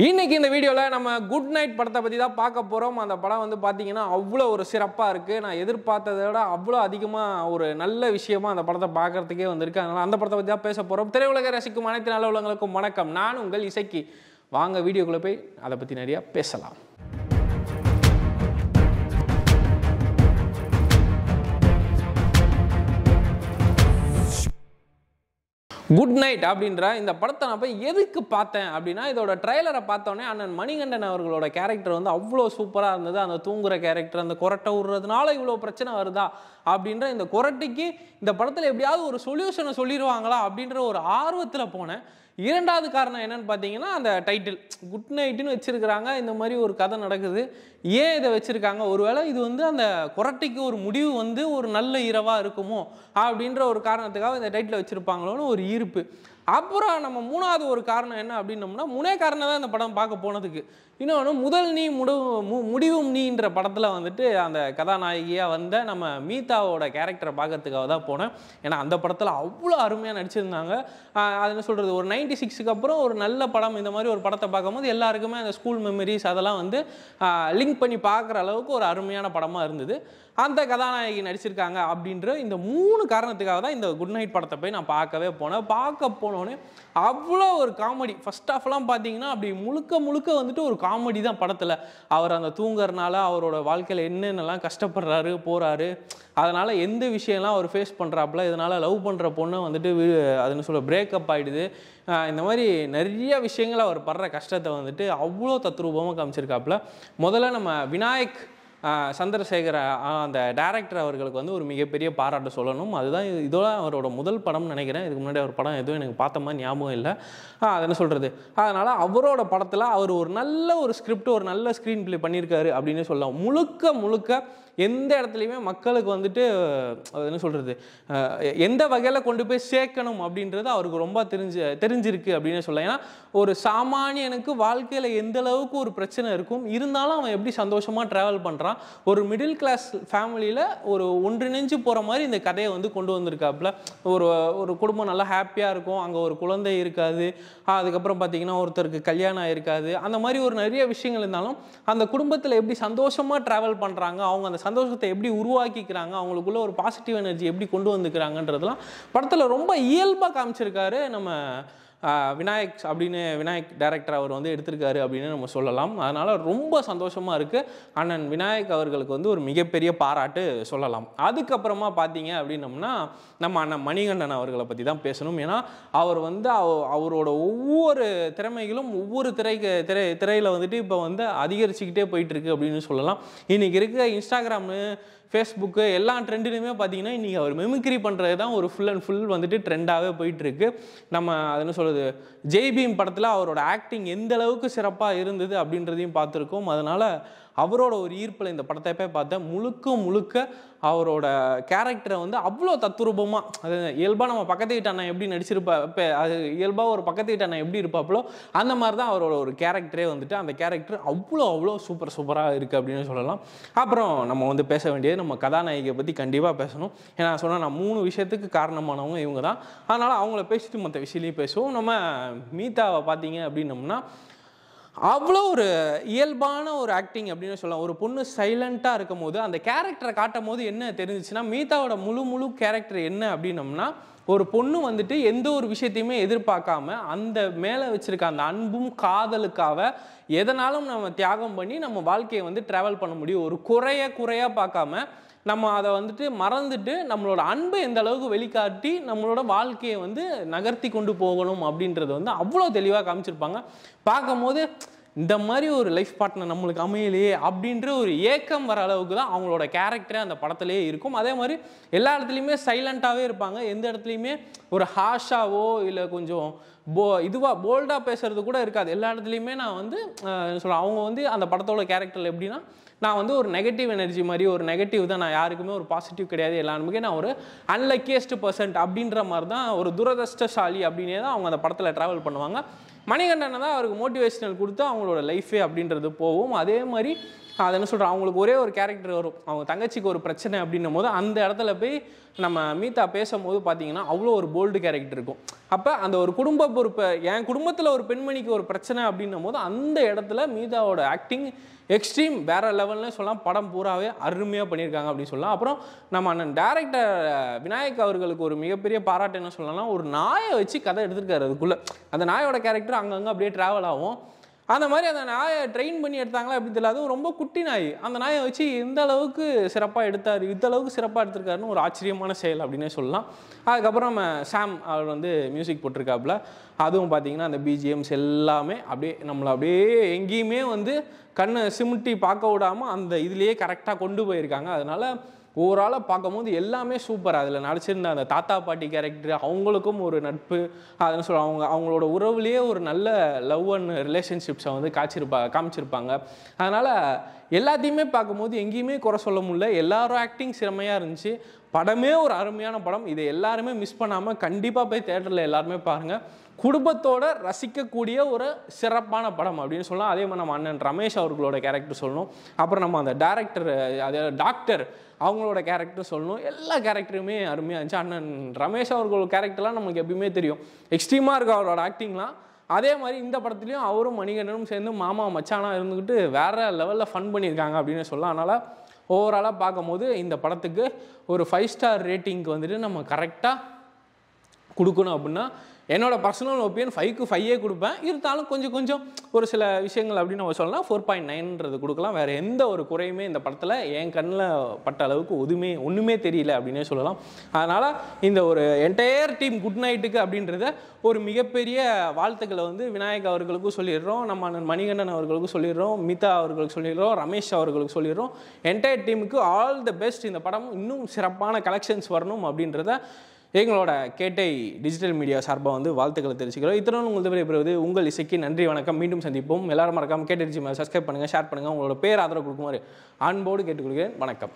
இன்றைக்கி இந்த வீடியோவில் நம்ம குட் நைட் படத்தை பற்றி தான் பார்க்க போகிறோம் அந்த படம் வந்து பார்த்திங்கன்னா அவ்வளோ ஒரு சிறப்பாக இருக்குது நான் எதிர்பார்த்ததை விட அவ்வளோ அதிகமாக ஒரு நல்ல விஷயமாக அந்த படத்தை பார்க்குறதுக்கே வந்திருக்கு அதனால் அந்த படத்தை பற்றி தான் பேச போகிறோம் திரையுலக ரசிக்கும் அனைத்து நல்ல உள்ளங்களுக்கும் வணக்கம் நான் உங்கள் இசைக்கு வாங்க வீடியோக்குள்ளே போய் அதை பற்றி நிறையா பேசலாம் குட் நைட் அப்படின்ற இந்த படத்தை நான் போய் எதுக்கு பார்த்தேன் அப்படின்னா இதோட ட்ரைலரை பார்த்தோன்னே அண்ணன் மணிகண்டன் அவர்களோட கேரக்டர் வந்து அவ்வளோ சூப்பராக இருந்தது அந்த தூங்குற கேரக்டர் அந்த கொரட்டை விடுறதுனால இவ்வளோ பிரச்சனை வருதா அப்படின்ற இந்த கொரட்டைக்கு இந்த படத்தில் எப்படியாவது ஒரு சொல்யூஷனை சொல்லிடுவாங்களா அப்படின்ற ஒரு ஆர்வத்தில் போனேன் இரண்டாவது காரணம் என்னன்னு பார்த்தீங்கன்னா அந்த டைட்டில் குட் நைட்டுன்னு வச்சுருக்கிறாங்க இந்த மாதிரி ஒரு கதை நடக்குது ஏன் இதை வச்சுருக்காங்க ஒருவேளை இது வந்து அந்த குரட்டைக்கு ஒரு முடிவு வந்து ஒரு நல்ல இரவாக இருக்குமோ அப்படின்ற ஒரு காரணத்துக்காக இந்த டைட்டில் வச்சுருப்பாங்களோன்னு ஒரு ஈர்ப்பு அப்புறம் நம்ம மூணாவது ஒரு காரணம் என்ன அப்படின்னம்னா முனே காரணம் தான் இந்த படம் பார்க்க போனதுக்கு இன்னொன்று முதல் நீ முடிவு மு முடிவும் நீன்ற படத்தில் வந்துட்டு அந்த கதாநாயகியாக வந்த நம்ம மீதாவோட கேரக்டரை பார்க்கறதுக்காக தான் போனேன் ஏன்னா அந்த படத்தில் அவ்வளோ அருமையாக நடிச்சிருந்தாங்க அது என்ன சொல்கிறது ஒரு நைன்டி சிக்ஸுக்கு அப்புறம் ஒரு நல்ல படம் இந்த மாதிரி ஒரு படத்தை பார்க்கும்போது எல்லாருக்குமே அந்த ஸ்கூல் மெமரிஸ் அதெல்லாம் வந்து லிங்க் பண்ணி பார்க்குற அளவுக்கு ஒரு அருமையான படமாக இருந்தது அந்த கதாநாயகி நடிச்சிருக்காங்க அப்படின்ற இந்த மூணு காரணத்துக்காக தான் இந்த குட் நைட் படத்தை போய் நான் பார்க்கவே போனேன் பார்க்க போனோடனே அவ்வளோ ஒரு காமெடி ஃபஸ்ட் ஆஃப்லாம் பார்த்தீங்கன்னா அப்படி முழுக்க முழுக்க வந்துட்டு ஒரு காமெடி தான் படத்தில் அவர் அந்த தூங்குறனால அவரோட வாழ்க்கையில் என்னென்னலாம் கஷ்டப்படுறாரு போகிறாரு அதனால் எந்த விஷயம்லாம் அவர் ஃபேஸ் பண்ணுறாப்புல இதனால் லவ் பண்ணுற பொண்ணு வந்துட்டு அதுன்னு சொல்ல பிரேக்கப் ஆகிடுது இந்த மாதிரி நிறைய விஷயங்கள் அவர் படுற கஷ்டத்தை வந்துட்டு அவ்வளோ தத்ரூபமாக காமிச்சிருக்காப்புல முதல்ல நம்ம விநாயக் சந்திரசேகர அந்த டேரக்டர் அவர்களுக்கு வந்து ஒரு மிகப்பெரிய பாராட்டு சொல்லணும் அதுதான் இதோட அவரோட முதல் படம்னு நினைக்கிறேன் இதுக்கு முன்னாடி அவர் படம் எதுவும் எனக்கு பார்த்த மாதிரி ஞாபகம் இல்லை அது என்ன சொல்கிறது அதனால் அவரோட படத்தில் அவர் ஒரு நல்ல ஒரு ஸ்கிரிப்ட் ஒரு நல்ல ஸ்க்ரீன் ப்ளே பண்ணியிருக்காரு அப்படின்னு சொல்லலாம் முழுக்க முழுக்க எந்த இடத்துலையுமே மக்களுக்கு வந்துட்டு என்ன சொல்கிறது எந்த வகையில் கொண்டு போய் சேர்க்கணும் அப்படின்றது அவருக்கு ரொம்ப தெரிஞ்சு தெரிஞ்சிருக்கு அப்படின்னு சொல்லலாம் ஏன்னா ஒரு சாமானியனுக்கு வாழ்க்கையில் எந்த அளவுக்கு ஒரு பிரச்சனை இருக்கும் இருந்தாலும் அவன் எப்படி சந்தோஷமாக ட்ராவல் பண்ணுறான் சொல்லலாம் ஒரு மிடில் கிளாஸ் ஃபேமிலியில் ஒரு ஒன்றிணைஞ்சு போகிற மாதிரி இந்த கதையை வந்து கொண்டு வந்திருக்காப்புல ஒரு ஒரு குடும்பம் நல்லா ஹாப்பியாக இருக்கும் அங்கே ஒரு குழந்தை இருக்காது அதுக்கப்புறம் பார்த்தீங்கன்னா ஒருத்தருக்கு கல்யாணம் ஆகிருக்காது அந்த மாதிரி ஒரு நிறைய விஷயங்கள் இருந்தாலும் அந்த குடும்பத்தில் எப்படி சந்தோஷமாக ட்ராவல் பண்ணுறாங்க அவங்க அந்த சந்தோஷத்தை எப்படி உருவாக்கிக்கிறாங்க அவங்களுக்குள்ள ஒரு பாசிட்டிவ் எனர்ஜி எப்படி கொண்டு வந்துக்கிறாங்கன்றதுலாம் படத்தில் ரொம்ப இயல்பாக காமிச்சிருக்காரு நம்ம விநாயக் அப்படின்னு விநாயக் டேரக்டர் அவர் வந்து எடுத்திருக்காரு அப்படின்னு நம்ம சொல்லலாம் அதனால் ரொம்ப சந்தோஷமாக இருக்குது அண்ணன் விநாயக் அவர்களுக்கு வந்து ஒரு மிகப்பெரிய பாராட்டு சொல்லலாம் அதுக்கப்புறமா பார்த்தீங்க அப்படின்னம்னா நம்ம அண்ணன் மணிகண்டன் அவர்களை பற்றி தான் பேசணும் ஏன்னா அவர் வந்து அவரோட ஒவ்வொரு திறமைகளும் ஒவ்வொரு திரைக்கு திரை திரையில் வந்துட்டு இப்போ வந்து அதிகரிச்சுக்கிட்டே போயிட்டுருக்கு அப்படின்னு சொல்லலாம் இன்றைக்கி இருக்க இன்ஸ்டாகிராமு ஃபேஸ்புக்கு எல்லா ட்ரெண்டுலையுமே பார்த்தீங்கன்னா இன்றைக்கி அவர் மெமிக்ரி பண்ணுறது தான் ஒரு ஃபுல் அண்ட் ஃபுல் வந்துட்டு ட்ரெண்டாகவே போயிட்டுருக்கு நம்ம அது என்ன சொல்கிறது ஜெய்பீம் படத்தில் அவரோட ஆக்டிங் எந்த அளவுக்கு சிறப்பாக இருந்தது அப்படின்றதையும் பார்த்துருக்கோம் அதனால் அவரோட ஒரு ஈர்ப்பில் இந்த படத்தை போய் பார்த்தேன் முழுக்க முழுக்க அவரோட கேரக்டரை வந்து அவ்வளோ தத்துரூபமாக அது இயல்பாக நம்ம பக்கத்து வீட்டு அண்ணன் எப்படி நடிச்சிருப்பா இப்போ அது இயல்பாக ஒரு பக்கத்து வீட்டு அண்ணன் எப்படி இருப்பாப்பளோ அந்த மாதிரி தான் அவரோட ஒரு கேரக்டரே வந்துட்டு அந்த கேரக்டர் அவ்வளோ அவ்வளோ சூப்பர் சூப்பராக இருக்குது அப்படின்னு சொல்லலாம் அப்புறம் நம்ம வந்து பேச வேண்டியது நம்ம கதாநாயகியை பற்றி கண்டிப்பாக பேசணும் ஏன்னா சொன்னால் நான் மூணு விஷயத்துக்கு காரணமானவங்க இவங்க தான் அதனால் அவங்கள பேசிட்டு மற்ற விஷயத்துலையும் பேசுவோம் நம்ம மீதாவை பார்த்தீங்க அப்படின்னம்னா அவ்வளோ ஒரு இயல்பான ஒரு ஆக்டிங் அப்படின்னு சொல்லலாம் ஒரு பொண்ணு சைலண்ட்டாக இருக்கும் போது அந்த கேரக்டரை காட்டும் போது என்ன தெரிஞ்சிச்சுன்னா மீதாவோட முழு முழு கேரக்டர் என்ன அப்படின்னம்னா ஒரு பொண்ணு வந்துட்டு எந்த ஒரு விஷயத்தையுமே எதிர்பார்க்காம அந்த மேலே வச்சுருக்க அந்த அன்பும் காதலுக்காக எதனாலும் நம்ம தியாகம் பண்ணி நம்ம வாழ்க்கையை வந்து ட்ராவல் பண்ண முடியும் ஒரு குறைய குறையாக பார்க்காம நம்ம அதை வந்துட்டு மறந்துட்டு நம்மளோட அன்பை எந்த அளவுக்கு வெளிக்காட்டி நம்மளோட வாழ்க்கையை வந்து நகர்த்தி கொண்டு போகணும் அப்படின்றது வந்து அவ்வளோ தெளிவாக காமிச்சிருப்பாங்க பார்க்கும்போது இந்த மாதிரி ஒரு லைஃப் பார்ட்னர் நம்மளுக்கு அமையலையே அப்படின்ற ஒரு ஏக்கம் வர அளவுக்கு தான் அவங்களோட கேரக்டரே அந்த படத்துலேயே இருக்கும் அதே மாதிரி எல்லா இடத்துலையுமே சைலண்ட்டாகவே இருப்பாங்க எந்த இடத்துலையுமே ஒரு ஹாஷாவோ இல்லை கொஞ்சம் போ இதுவாக போல்டாக பேசுறது கூட இருக்காது எல்லா இடத்துலையுமே நான் வந்து சொல்கிறேன் அவங்க வந்து அந்த படத்தோட கேரக்டர் எப்படின்னா நான் வந்து ஒரு நெகட்டிவ் எனர்ஜி மாதிரி ஒரு நெகட்டிவ் தான் நான் யாருக்குமே ஒரு பாசிட்டிவ் கிடையாது எல்லாருமே நான் ஒரு அன்லக்கியஸ்ட் பர்சன்ட் அப்படின்ற மாதிரி தான் ஒரு துரதிருஷ்டசாலி அப்படின்னே தான் அவங்க அந்த படத்தில் ட்ராவல் பண்ணுவாங்க மணிகண்டனை தான் அவருக்கு மோட்டிவேஷனல் கொடுத்து அவங்களோட லைஃபே அப்படின்றது போகும் அதே மாதிரி அது என்ன சொல்கிறேன் அவங்களுக்கு ஒரே ஒரு கேரக்டர் வரும் அவங்க தங்கச்சிக்கு ஒரு பிரச்சனை அப்படின்னும் போது அந்த இடத்துல போய் நம்ம மீத்தா பேசும்போது பார்த்தீங்கன்னா அவ்வளோ ஒரு போல்டு கேரக்டர் இருக்கும் அப்போ அந்த ஒரு குடும்ப பொறுப்பை என் குடும்பத்தில் ஒரு பெண்மணிக்கு ஒரு பிரச்சனை அப்படின்னும் போது அந்த இடத்துல மீதாவோட ஆக்டிங் எக்ஸ்ட்ரீம் வேற லெவல்னு சொல்லலாம் படம் பூராவே அருமையாக பண்ணியிருக்காங்க அப்படின்னு சொல்லலாம் அப்புறம் நம்ம அண்ணன் டேரக்டர் விநாயக் அவர்களுக்கு ஒரு மிகப்பெரிய பாராட்டு என்ன சொல்லலாம் ஒரு நாயை வச்சு கதை எடுத்துருக்காரு அதுக்குள்ளே அந்த நாயோட கேரக்டர் அங்கங்கே அப்படியே ட்ராவல் ஆகும் அந்த மாதிரி அந்த நாயை ட்ரெயின் பண்ணி எடுத்தாங்களா எப்படி தெரியல அதுவும் ரொம்ப குட்டி நாய் அந்த நாயை வச்சு இந்த அளவுக்கு சிறப்பாக எடுத்தார் இந்த அளவுக்கு சிறப்பாக எடுத்திருக்காருன்னு ஒரு ஆச்சரியமான செயல் அப்படின்னே சொல்லலாம் அதுக்கப்புறம் நம்ம சாம் அவர் வந்து மியூசிக் போட்டிருக்காப்புல அதுவும் பார்த்தீங்கன்னா அந்த பிஜிஎம்ஸ் எல்லாமே அப்படியே நம்மளை அப்படியே எங்கேயுமே வந்து கண்ணை சிமிட்டி பார்க்க விடாமல் அந்த இதுலேயே கரெக்டாக கொண்டு போயிருக்காங்க அதனால் ஓவராலாக பார்க்கும்போது எல்லாமே சூப்பர் அதில் நடிச்சிருந்த அந்த தாத்தா பாட்டி கேரக்டர் அவங்களுக்கும் ஒரு நட்பு அதெல்லாம் சொல்ல அவங்க அவங்களோட உறவுலேயே ஒரு நல்ல லவ் அண்ட் ரிலேஷன்ஷிப்ஸை வந்து காய்ச்சிருப்பா காமிச்சிருப்பாங்க அதனால் எல்லாத்தையுமே பார்க்கும்போது எங்கேயுமே குறை சொல்ல முடியல எல்லாரும் ஆக்டிங் சிறமையாக இருந்துச்சு படமே ஒரு அருமையான படம் இதை எல்லாருமே மிஸ் பண்ணாமல் கண்டிப்பாக போய் தேட்டரில் எல்லாருமே பாருங்கள் குடும்பத்தோட ரசிக்கக்கூடிய ஒரு சிறப்பான படம் அப்படின்னு சொல்லலாம் அதே மாதிரி நம்ம அண்ணன் ரமேஷ் அவர்களோட கேரக்டர் சொல்லணும் அப்புறம் நம்ம அந்த டேரக்டர் அதே டாக்டர் அவங்களோட கேரக்டர் சொல்லணும் எல்லா கேரக்டருமே அருமையாக இருந்துச்சு அண்ணன் ரமேஷ் அவர்களோட கேரக்டர்லாம் நமக்கு எப்பயுமே தெரியும் எக்ஸ்ட்ரீமாக இருக்கும் அவரோட ஆக்டிங்லாம் அதே மாதிரி இந்த படத்துலையும் அவரும் மணிகண்டனும் சேர்ந்து மாமா மச்சானாக இருந்துக்கிட்டு வேறு லெவலில் ஃபன் பண்ணியிருக்காங்க அப்படின்னு சொல்லலாம் அதனால் ஓவராலாக பார்க்கும்போது இந்த படத்துக்கு ஒரு ஃபைவ் ஸ்டார் ரேட்டிங்க்கு வந்துட்டு நம்ம கரெக்டாக கொடுக்கணும் அப்படின்னா என்னோட பர்சனல் ஒப்பீனியன் ஃபைவ்க்கு ஃபைவே கொடுப்பேன் இருந்தாலும் கொஞ்சம் கொஞ்சம் ஒரு சில விஷயங்கள் அப்படின்னு நம்ம சொல்லலாம் ஃபோர் பாயிண்ட் நைன்ன்றது கொடுக்கலாம் வேறு எந்த ஒரு குறையுமே இந்த படத்தில் என் கண்ணில் பட்ட அளவுக்கு ஒதுமே ஒன்றுமே தெரியல அப்படின்னே சொல்லலாம் அதனால் இந்த ஒரு என்டையர் டீம் குட் நைட்டுக்கு அப்படின்றத ஒரு மிகப்பெரிய வாழ்த்துக்களை வந்து விநாயக் அவர்களுக்கும் சொல்லிடுறோம் நம்ம மணிகண்டன் அவர்களுக்கும் சொல்லிடுறோம் மிதா அவர்களுக்கு சொல்லிடுறோம் ரமேஷ் அவர்களுக்கு சொல்லிடுறோம் என்டையர் டீமுக்கு ஆல் த பெஸ்ட் இந்த படம் இன்னும் சிறப்பான கலெக்ஷன்ஸ் வரணும் அப்படின்றத எங்களோட கேட்டை டிஜிட்டல் மீடியா சார்பாக வந்து வாழ்த்துக்களை தெரிவிச்சுக்கிறோம் இத்தனை தவிர பெறுவது உங்கள் இசைக்கு நன்றி வணக்கம் மீண்டும் சந்திப்போம் எல்லாரும் மறக்காமல் கேட்டு சப்ஸ்கிரைப் பண்ணுங்கள் ஷேர் பண்ணுங்கள் உங்களோட பேர் ஆதரவு கொடுக்குமாறு அன்போடு கேட்டுக்கொள்கிறேன் வணக்கம்